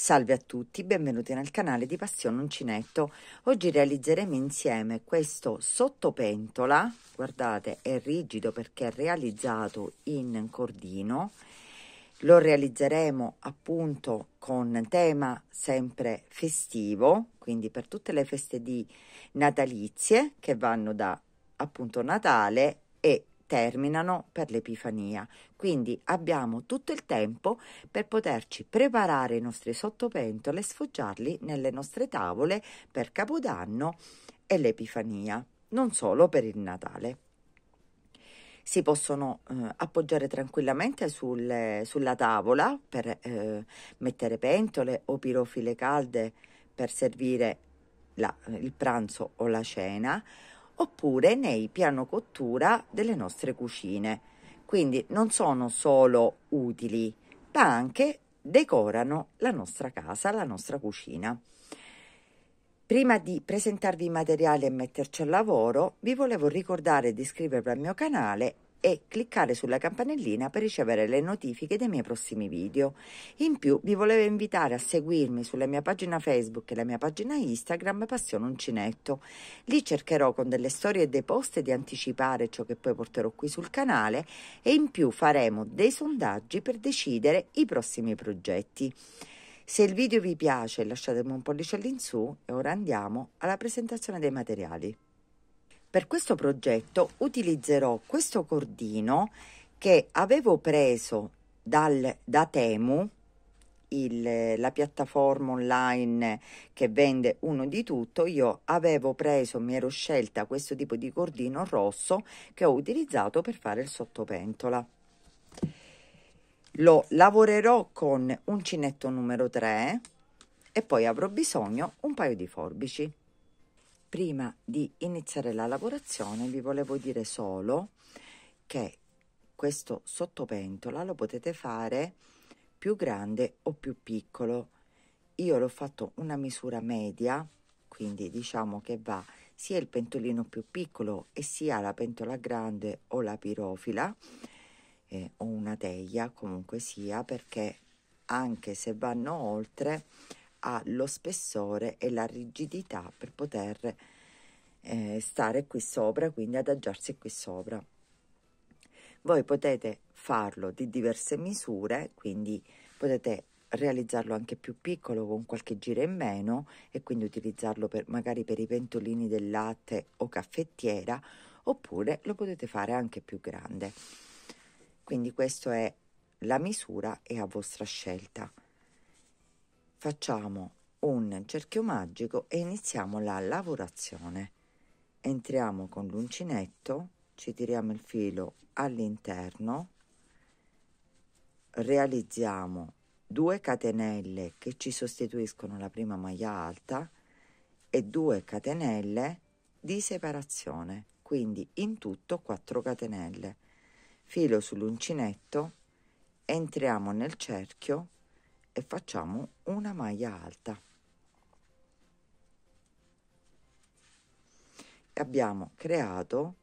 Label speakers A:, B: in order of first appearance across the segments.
A: Salve a tutti, benvenuti nel canale di Passione Uncinetto. Oggi realizzeremo insieme questo sottopentola, guardate è rigido perché è realizzato in cordino, lo realizzeremo appunto con tema sempre festivo, quindi per tutte le feste di natalizie che vanno da appunto Natale terminano per l'Epifania. Quindi abbiamo tutto il tempo per poterci preparare i nostri sottopentole e sfoggiarli nelle nostre tavole per Capodanno e l'Epifania, non solo per il Natale. Si possono eh, appoggiare tranquillamente sul, sulla tavola per eh, mettere pentole o pirofile calde per servire la, il pranzo o la cena oppure nei piano cottura delle nostre cucine. Quindi non sono solo utili, ma anche decorano la nostra casa, la nostra cucina. Prima di presentarvi i materiali e metterci al lavoro, vi volevo ricordare di iscrivervi al mio canale e cliccare sulla campanellina per ricevere le notifiche dei miei prossimi video. In più vi volevo invitare a seguirmi sulla mia pagina Facebook e la mia pagina Instagram Passione Uncinetto. Lì cercherò con delle storie e dei post di anticipare ciò che poi porterò qui sul canale e in più faremo dei sondaggi per decidere i prossimi progetti. Se il video vi piace lasciatemi un pollice all'insù e ora andiamo alla presentazione dei materiali per questo progetto utilizzerò questo cordino che avevo preso dal, da Temu, il, la piattaforma online che vende uno di tutto, io avevo preso, mi ero scelta questo tipo di cordino rosso che ho utilizzato per fare il sottopentola. Lo lavorerò con uncinetto numero 3 e poi avrò bisogno un paio di forbici prima di iniziare la lavorazione vi volevo dire solo che questo sottopentola lo potete fare più grande o più piccolo io l'ho fatto una misura media quindi diciamo che va sia il pentolino più piccolo e sia la pentola grande o la pirofila eh, o una teglia comunque sia perché anche se vanno oltre ha lo spessore e la rigidità per poter eh, stare qui sopra, quindi adagiarsi qui sopra. Voi potete farlo di diverse misure, quindi potete realizzarlo anche più piccolo con qualche giro in meno e quindi utilizzarlo per, magari per i pentolini del latte o caffettiera oppure lo potete fare anche più grande. Quindi questa è la misura e a vostra scelta facciamo un cerchio magico e iniziamo la lavorazione entriamo con l'uncinetto ci tiriamo il filo all'interno realizziamo due catenelle che ci sostituiscono la prima maglia alta e 2 catenelle di separazione quindi in tutto 4 catenelle filo sull'uncinetto entriamo nel cerchio e facciamo una maglia alta e abbiamo creato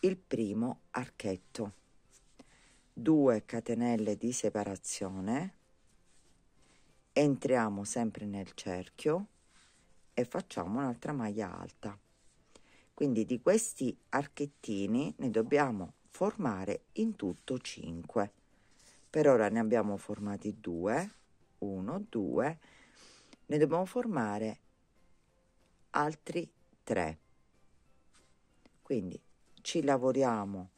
A: il primo archetto 2 catenelle di separazione entriamo sempre nel cerchio e facciamo un'altra maglia alta quindi di questi archettini ne dobbiamo formare in tutto 5 per ora ne abbiamo formati 2 1, 2, ne dobbiamo formare altri 3. Quindi ci lavoriamo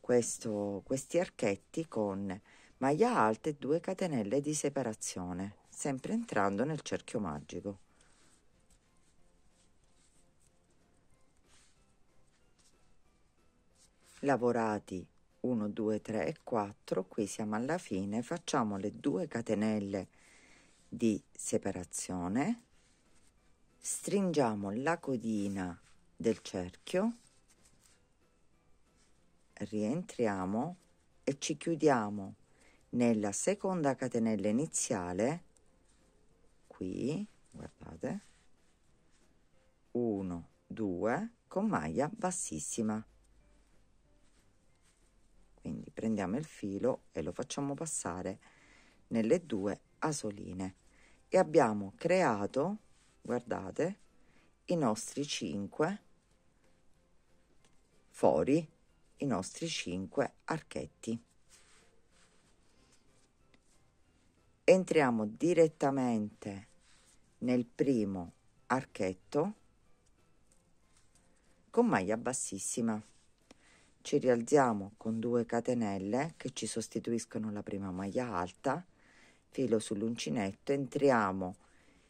A: questo, questi archetti con maglia alta e 2 catenelle di separazione, sempre entrando nel cerchio magico. Lavorati 1, 2, 3 e 4, qui siamo alla fine, facciamo le due catenelle di separazione, stringiamo la codina del cerchio, rientriamo e ci chiudiamo nella seconda catenella iniziale, qui, guardate, 1, 2, con maglia bassissima quindi prendiamo il filo e lo facciamo passare nelle due asoline e abbiamo creato guardate i nostri 5 fori i nostri 5 archetti entriamo direttamente nel primo archetto con maglia bassissima ci rialziamo con due catenelle che ci sostituiscono la prima maglia alta filo sull'uncinetto entriamo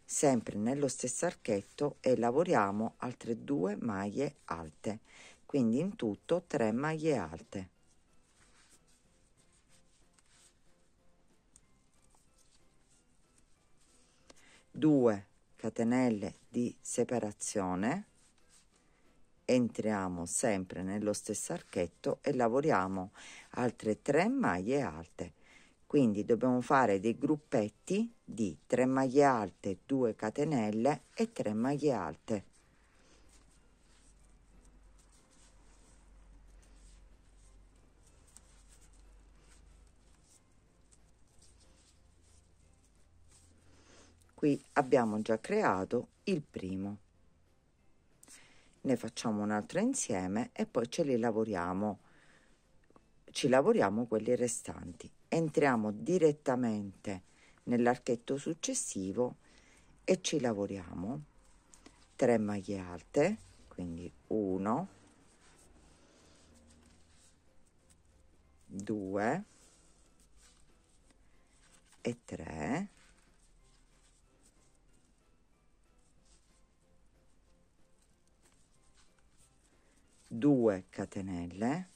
A: sempre nello stesso archetto e lavoriamo altre due maglie alte quindi in tutto 3 maglie alte due catenelle di separazione entriamo sempre nello stesso archetto e lavoriamo altre 3 maglie alte quindi dobbiamo fare dei gruppetti di 3 maglie alte 2 catenelle e 3 maglie alte qui abbiamo già creato il primo ne facciamo un'altra insieme e poi ce li lavoriamo ci lavoriamo quelli restanti entriamo direttamente nell'archetto successivo e ci lavoriamo 3 maglie alte quindi 1 2 e 3 2 catenelle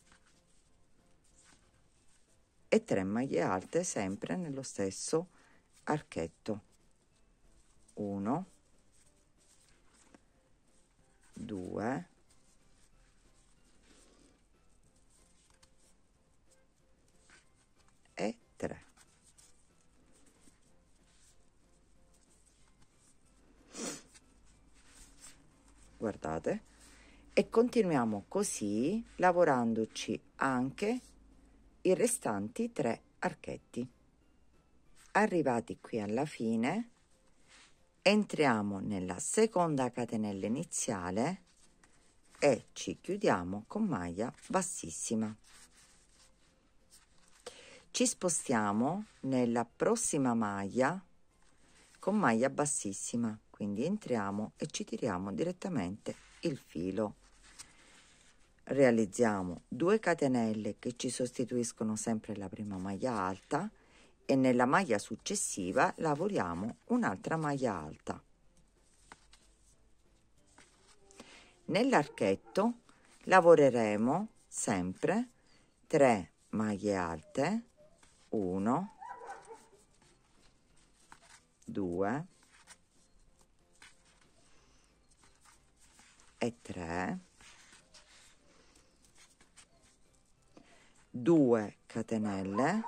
A: e 3 maglie alte sempre nello stesso archetto 1 2 e 3 guardate e continuiamo così lavorandoci anche i restanti tre archetti arrivati qui alla fine entriamo nella seconda catenella iniziale e ci chiudiamo con maglia bassissima ci spostiamo nella prossima maglia con maglia bassissima quindi entriamo e ci tiriamo direttamente il filo. Realizziamo 2 catenelle che ci sostituiscono sempre la prima maglia alta e nella maglia successiva lavoriamo un'altra maglia alta. Nell'archetto lavoreremo sempre 3 maglie alte 1 2 e 3 2 catenelle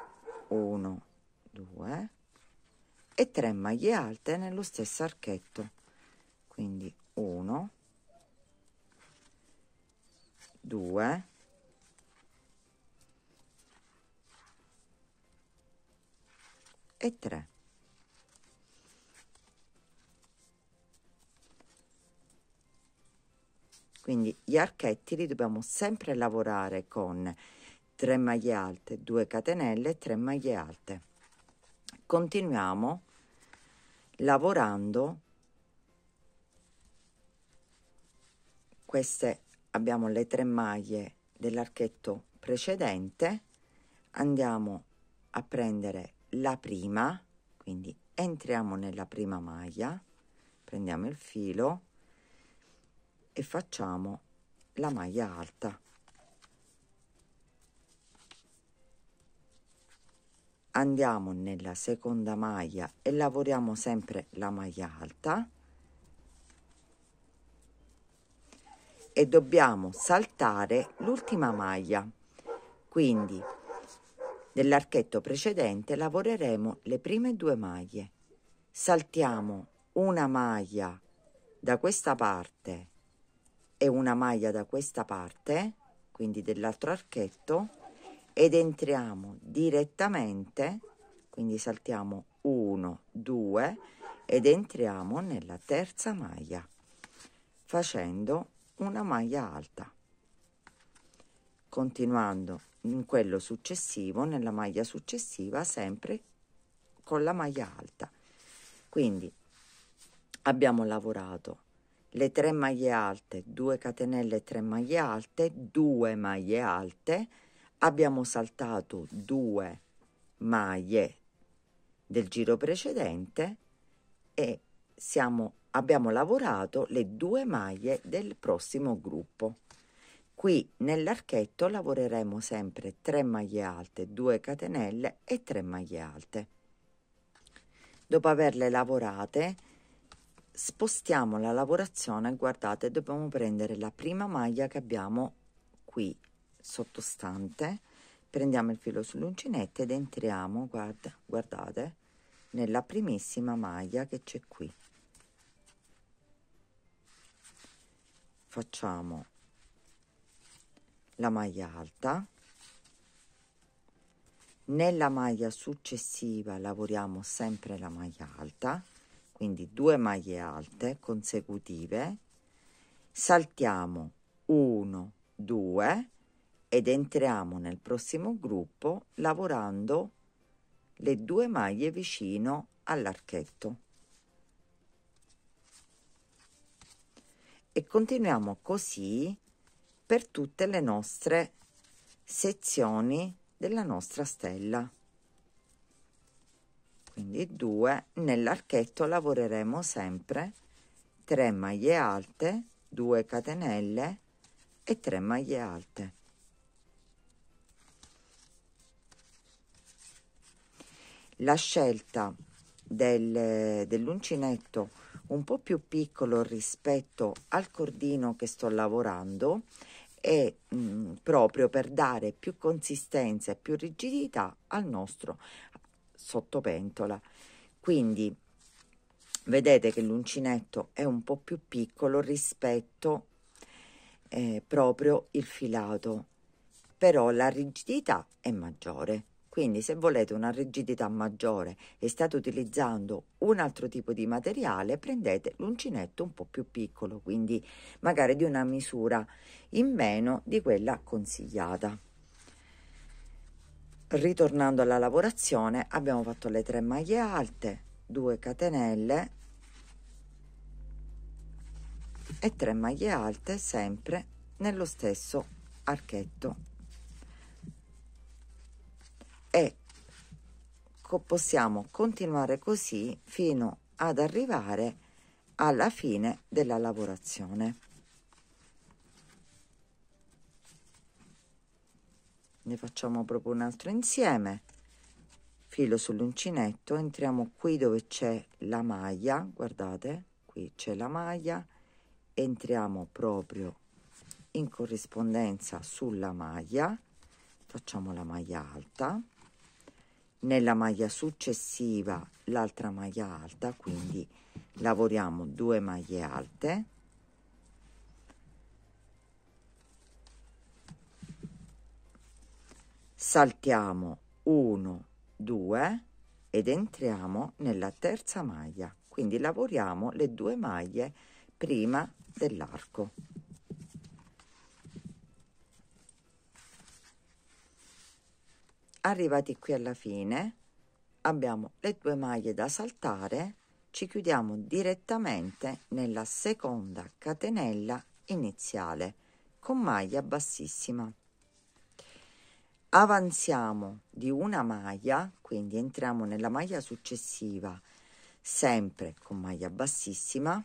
A: 1 2 e 3 maglie alte nello stesso archetto quindi 1 2 e 3 Quindi gli archetti li dobbiamo sempre lavorare con 3 maglie alte, 2 catenelle 3 maglie alte. Continuiamo lavorando queste abbiamo le tre maglie dell'archetto precedente andiamo a prendere la prima quindi entriamo nella prima maglia prendiamo il filo e facciamo la maglia alta andiamo nella seconda maglia e lavoriamo sempre la maglia alta e dobbiamo saltare l'ultima maglia quindi nell'archetto precedente lavoreremo le prime due maglie saltiamo una maglia da questa parte e una maglia da questa parte quindi dell'altro archetto ed entriamo direttamente quindi saltiamo 1 2 ed entriamo nella terza maglia facendo una maglia alta continuando in quello successivo nella maglia successiva sempre con la maglia alta quindi abbiamo lavorato le tre maglie alte, 2 catenelle e 3 maglie alte, 2 maglie alte, abbiamo saltato 2 maglie del giro precedente e siamo, abbiamo lavorato le due maglie del prossimo gruppo. Qui nell'archetto lavoreremo sempre 3 maglie alte, 2 catenelle e 3 maglie alte. Dopo averle lavorate spostiamo la lavorazione guardate dobbiamo prendere la prima maglia che abbiamo qui sottostante prendiamo il filo sull'uncinetto ed entriamo guarda, guardate nella primissima maglia che c'è qui facciamo la maglia alta nella maglia successiva lavoriamo sempre la maglia alta quindi due maglie alte consecutive, saltiamo 1, 2 ed entriamo nel prossimo gruppo lavorando le due maglie vicino all'archetto. E continuiamo così per tutte le nostre sezioni della nostra stella quindi 2 nell'archetto lavoreremo sempre 3 maglie alte 2 catenelle e 3 maglie alte la scelta del, dell'uncinetto un po più piccolo rispetto al cordino che sto lavorando è mh, mm, proprio per dare più consistenza e più rigidità al nostro sotto pentola quindi vedete che l'uncinetto è un po più piccolo rispetto eh, proprio il filato però la rigidità è maggiore quindi se volete una rigidità maggiore e state utilizzando un altro tipo di materiale prendete l'uncinetto un po più piccolo quindi magari di una misura in meno di quella consigliata ritornando alla lavorazione abbiamo fatto le tre maglie alte 2 catenelle e 3 maglie alte sempre nello stesso archetto e co possiamo continuare così fino ad arrivare alla fine della lavorazione ne facciamo proprio un altro insieme filo sull'uncinetto entriamo qui dove c'è la maglia guardate qui c'è la maglia entriamo proprio in corrispondenza sulla maglia facciamo la maglia alta nella maglia successiva l'altra maglia alta quindi lavoriamo due maglie alte saltiamo 1 2 ed entriamo nella terza maglia quindi lavoriamo le due maglie prima dell'arco arrivati qui alla fine abbiamo le due maglie da saltare ci chiudiamo direttamente nella seconda catenella iniziale con maglia bassissima avanziamo di una maglia quindi entriamo nella maglia successiva sempre con maglia bassissima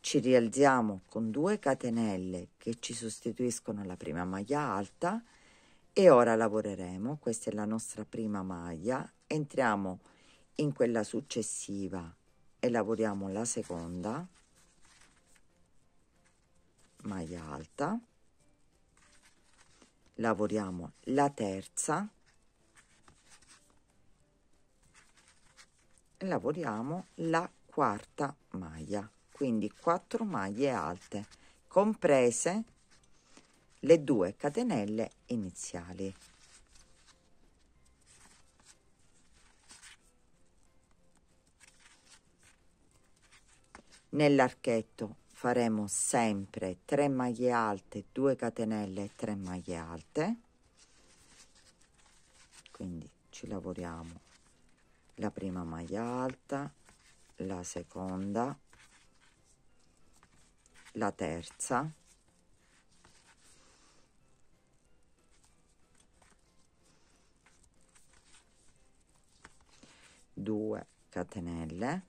A: ci rialziamo con due catenelle che ci sostituiscono la prima maglia alta e ora lavoreremo questa è la nostra prima maglia entriamo in quella successiva e lavoriamo la seconda maglia alta lavoriamo la terza lavoriamo la quarta maglia quindi 4 maglie alte comprese le due catenelle iniziali nell'archetto faremo sempre 3 maglie alte 2 catenelle e 3 maglie alte quindi ci lavoriamo la prima maglia alta la seconda la terza due catenelle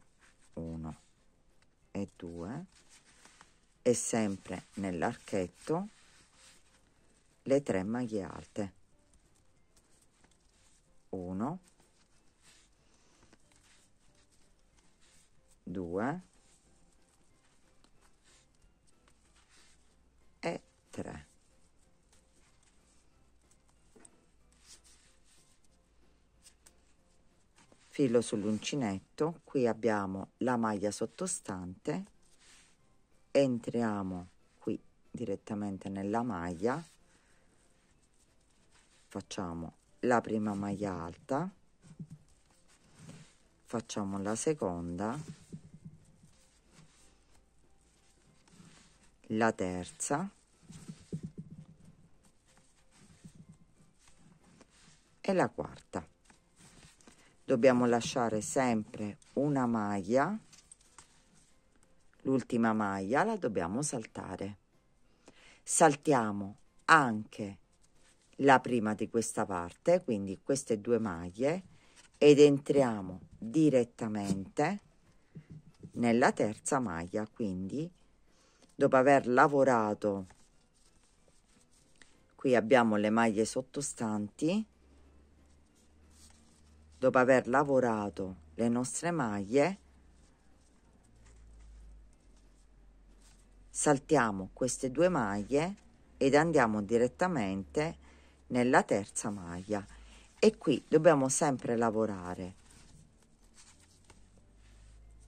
A: 1 e 2 e sempre nell'archetto le tre maglie alte 1 2 e 3 filo sull'uncinetto qui abbiamo la maglia sottostante entriamo qui direttamente nella maglia facciamo la prima maglia alta facciamo la seconda la terza e la quarta dobbiamo lasciare sempre una maglia L'ultima maglia la dobbiamo saltare. Saltiamo anche la prima di questa parte, quindi queste due maglie, ed entriamo direttamente nella terza maglia, quindi dopo aver lavorato qui abbiamo le maglie sottostanti dopo aver lavorato le nostre maglie saltiamo queste due maglie ed andiamo direttamente nella terza maglia e qui dobbiamo sempre lavorare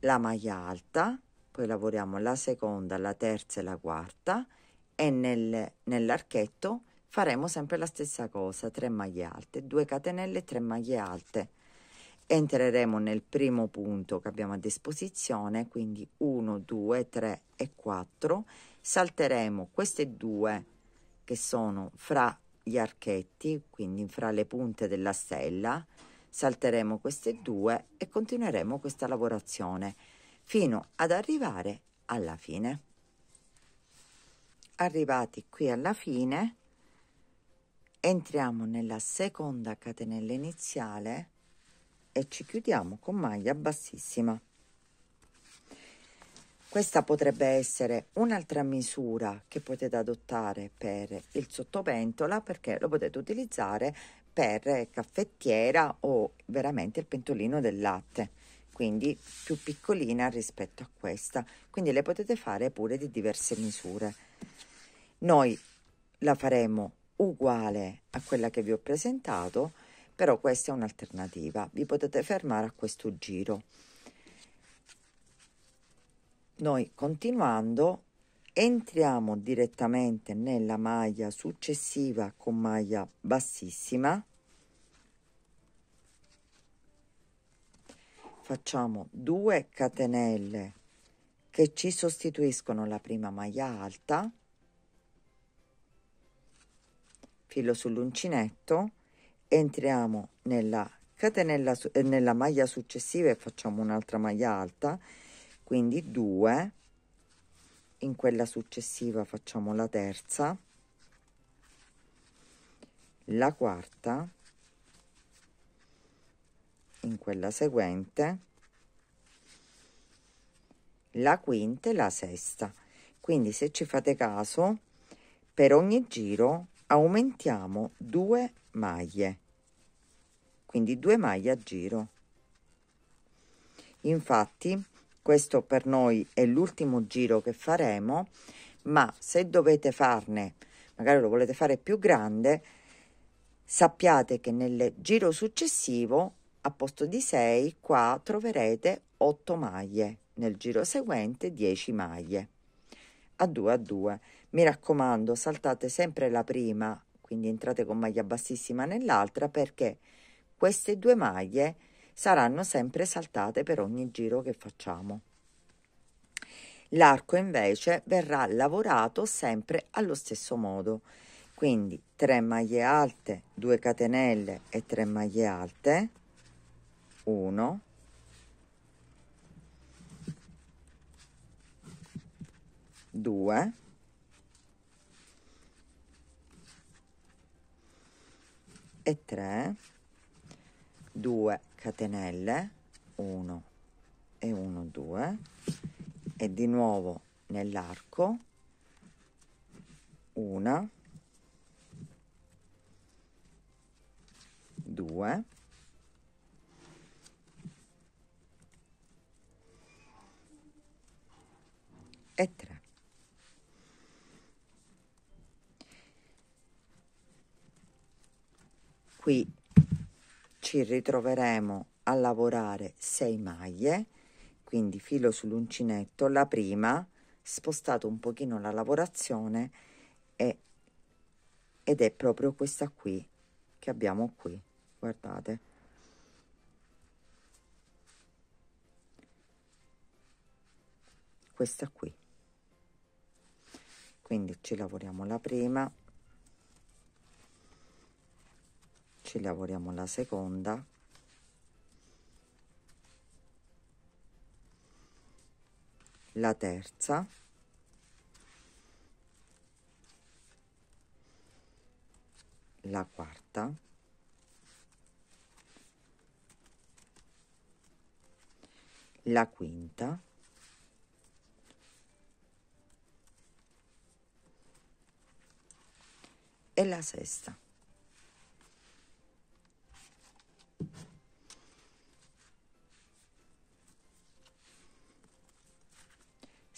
A: la maglia alta poi lavoriamo la seconda la terza e la quarta e nel, nell'archetto faremo sempre la stessa cosa 3 maglie alte 2 catenelle 3 maglie alte entreremo nel primo punto che abbiamo a disposizione, quindi 1, 2, 3 e 4, salteremo queste due che sono fra gli archetti, quindi fra le punte della stella, salteremo queste due e continueremo questa lavorazione fino ad arrivare alla fine. Arrivati qui alla fine, entriamo nella seconda catenella iniziale e ci chiudiamo con maglia bassissima questa potrebbe essere un'altra misura che potete adottare per il sottopentola perché lo potete utilizzare per caffettiera o veramente il pentolino del latte quindi più piccolina rispetto a questa quindi le potete fare pure di diverse misure noi la faremo uguale a quella che vi ho presentato però questa è un'alternativa, vi potete fermare a questo giro. Noi continuando entriamo direttamente nella maglia successiva con maglia bassissima facciamo 2 catenelle che ci sostituiscono la prima maglia alta filo sull'uncinetto entriamo nella catenella eh, nella maglia successiva e facciamo un'altra maglia alta quindi 2 in quella successiva facciamo la terza la quarta in quella seguente la quinta e la sesta quindi se ci fate caso per ogni giro aumentiamo due maglie quindi due maglie a giro infatti questo per noi è l'ultimo giro che faremo ma se dovete farne magari lo volete fare più grande sappiate che nel giro successivo a posto di 6 qua troverete 8 maglie nel giro seguente 10 maglie a 2 a 2 mi raccomando saltate sempre la prima quindi entrate con maglia bassissima nell'altra perché queste due maglie saranno sempre saltate per ogni giro che facciamo. L'arco invece verrà lavorato sempre allo stesso modo, quindi 3 maglie alte, 2 catenelle e 3 maglie alte, 1, 2, 3 2 catenelle 1 e 1 2 e di nuovo nell'arco una due e tre qui ci ritroveremo a lavorare 6 maglie quindi filo sull'uncinetto la prima spostato un pochino la lavorazione e, ed è proprio questa qui che abbiamo qui guardate questa qui quindi ci lavoriamo la prima ci lavoriamo la seconda la terza la quarta la quinta e la sesta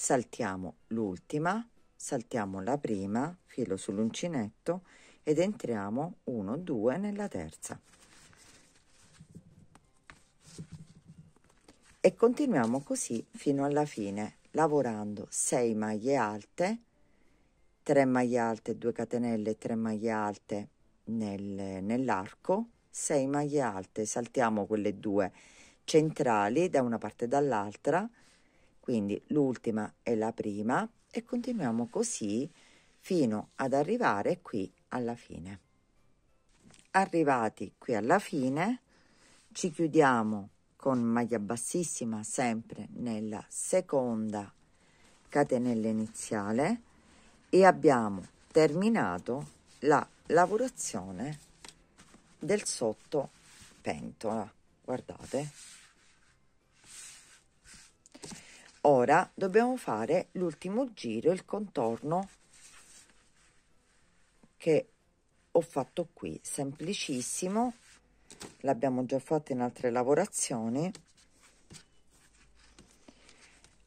A: saltiamo l'ultima saltiamo la prima filo sull'uncinetto ed entriamo 1 2 nella terza e continuiamo così fino alla fine lavorando 6 maglie alte 3 maglie alte 2 catenelle 3 maglie alte nel, nell'arco 6 maglie alte saltiamo quelle due centrali da una parte e dall'altra quindi l'ultima e la prima e continuiamo così fino ad arrivare qui alla fine. Arrivati qui alla fine ci chiudiamo con maglia bassissima sempre nella seconda catenella iniziale e abbiamo terminato la lavorazione del sotto pentola guardate Ora dobbiamo fare l'ultimo giro, il contorno che ho fatto qui, semplicissimo, l'abbiamo già fatto in altre lavorazioni.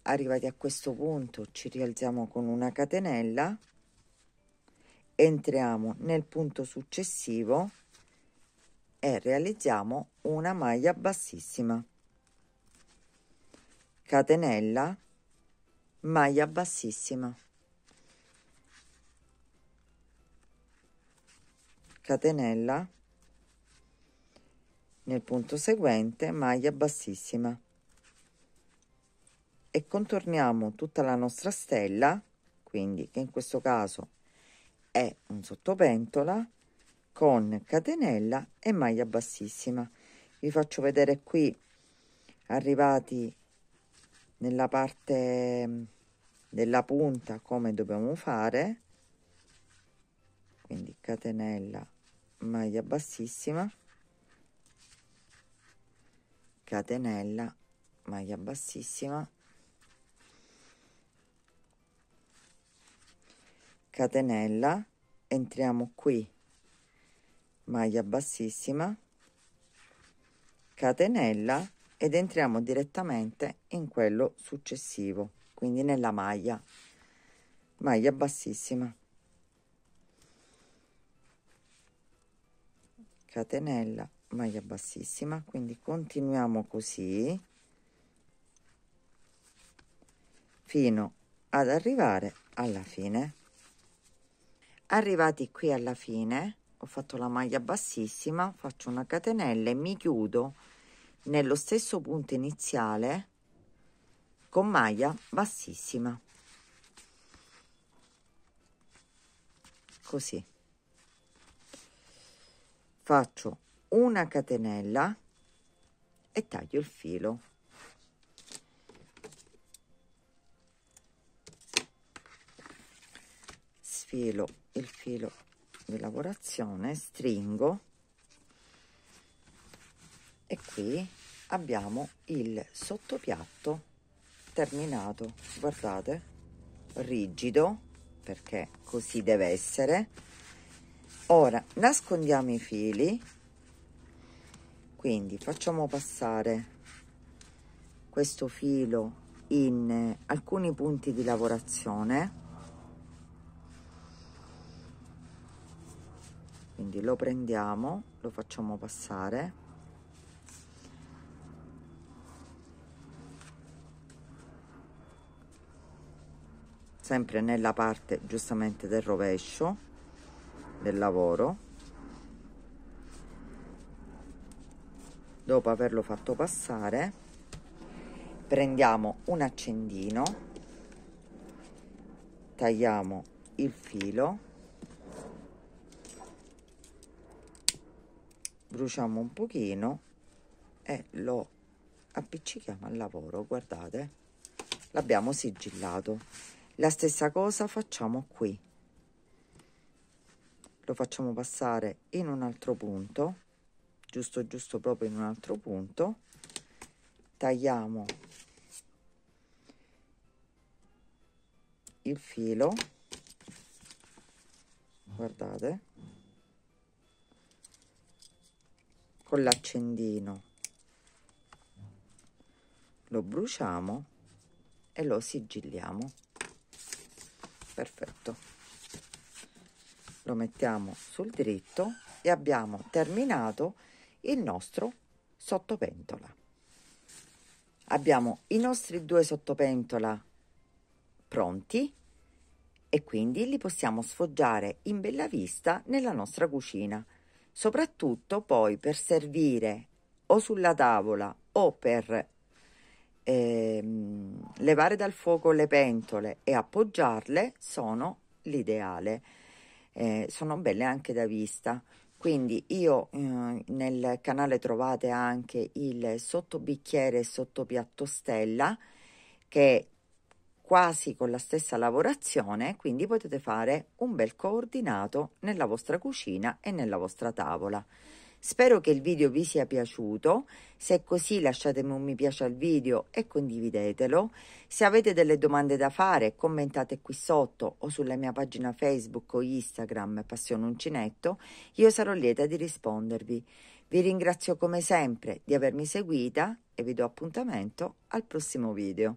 A: Arrivati a questo punto ci rialziamo con una catenella, entriamo nel punto successivo e realizziamo una maglia bassissima catenella maglia bassissima catenella nel punto seguente maglia bassissima e contorniamo tutta la nostra stella quindi che in questo caso è un sottopentola con catenella e maglia bassissima vi faccio vedere qui arrivati nella parte della punta come dobbiamo fare quindi catenella maglia bassissima catenella maglia bassissima catenella entriamo qui maglia bassissima catenella ed entriamo direttamente in quello successivo quindi nella maglia maglia bassissima catenella maglia bassissima quindi continuiamo così fino ad arrivare alla fine arrivati qui alla fine ho fatto la maglia bassissima faccio una catenella e mi chiudo nello stesso punto iniziale con maglia bassissima così faccio una catenella e taglio il filo sfilo il filo di lavorazione stringo e qui abbiamo il sottopiatto terminato guardate rigido perché così deve essere ora nascondiamo i fili quindi facciamo passare questo filo in eh, alcuni punti di lavorazione quindi lo prendiamo lo facciamo passare sempre nella parte giustamente del rovescio del lavoro dopo averlo fatto passare prendiamo un accendino tagliamo il filo bruciamo un pochino e lo appiccichiamo al lavoro guardate l'abbiamo sigillato la stessa cosa facciamo qui. Lo facciamo passare in un altro punto, giusto giusto proprio in un altro punto. Tagliamo il filo, guardate, con l'accendino lo bruciamo e lo sigilliamo perfetto lo mettiamo sul dritto e abbiamo terminato il nostro sottopentola abbiamo i nostri due sottopentola pronti e quindi li possiamo sfoggiare in bella vista nella nostra cucina soprattutto poi per servire o sulla tavola o per ehm, levare dal fuoco le pentole e appoggiarle sono l'ideale. Eh, sono belle anche da vista. Quindi io eh, nel canale trovate anche il sottobicchiere e sottopiatto stella che quasi con la stessa lavorazione, quindi potete fare un bel coordinato nella vostra cucina e nella vostra tavola. Spero che il video vi sia piaciuto, se è così lasciatemi un mi piace al video e condividetelo. Se avete delle domande da fare commentate qui sotto o sulla mia pagina Facebook o Instagram Passione Uncinetto, io sarò lieta di rispondervi. Vi ringrazio come sempre di avermi seguita e vi do appuntamento al prossimo video.